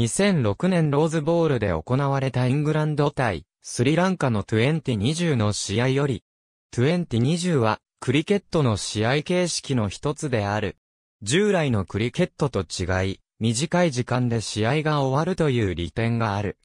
2006年ローズボールで行われたイングランド対スリランカの2020の試合より、2020はクリケットの試合形式の一つである。従来のクリケットと違い、短い時間で試合が終わるという利点がある。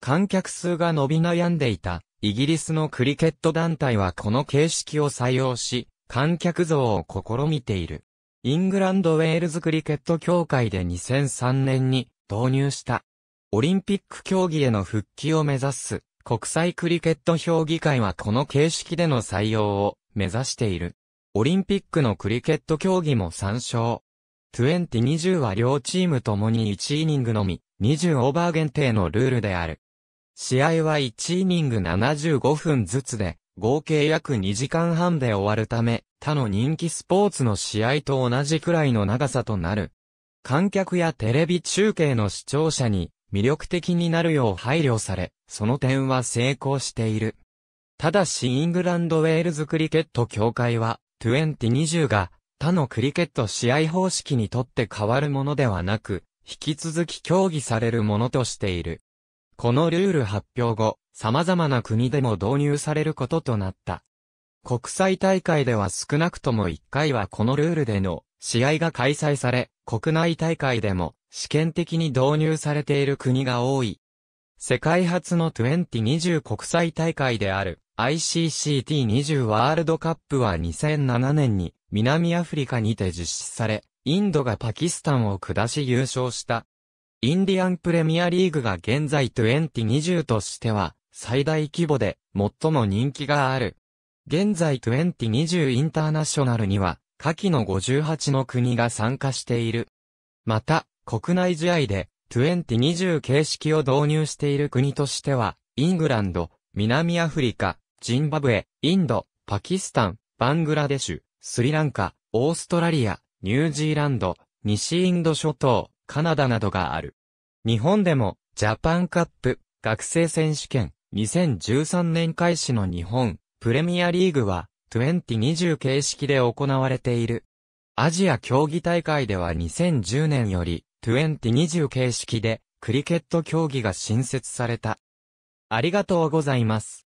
観客数が伸び悩んでいた、イギリスのクリケット団体はこの形式を採用し、観客増を試みている。イングランド・ウェールズ・クリケット協会で2003年に導入した。オリンピック競技への復帰を目指す国際クリケット評議会はこの形式での採用を目指している。オリンピックのクリケット競技も参照。2020は両チームともに1イニングのみ、20オーバー限定のルールである。試合は1イニング75分ずつで、合計約2時間半で終わるため、他の人気スポーツの試合と同じくらいの長さとなる。観客やテレビ中継の視聴者に魅力的になるよう配慮され、その点は成功している。ただしイングランドウェールズクリケット協会は、2020が他のクリケット試合方式にとって変わるものではなく、引き続き協議されるものとしている。このルール発表後、様々な国でも導入されることとなった。国際大会では少なくとも1回はこのルールでの試合が開催され、国内大会でも試験的に導入されている国が多い。世界初の2020国際大会である ICCT20 ワールドカップは2007年に南アフリカにて実施され、インドがパキスタンを下し優勝した。インディアンプレミアリーグが現在2020としては最大規模で最も人気がある。現在2020インターナショナルには下記の58の国が参加している。また、国内試合で、2020形式を導入している国としては、イングランド、南アフリカ、ジンバブエ、インド、パキスタン、バングラデシュ、スリランカ、オーストラリア、ニュージーランド、西インド諸島、カナダなどがある。日本でも、ジャパンカップ、学生選手権、2013年開始の日本、プレミアリーグは、2020形式で行われている。アジア競技大会では2010年より2020形式でクリケット競技が新設された。ありがとうございます。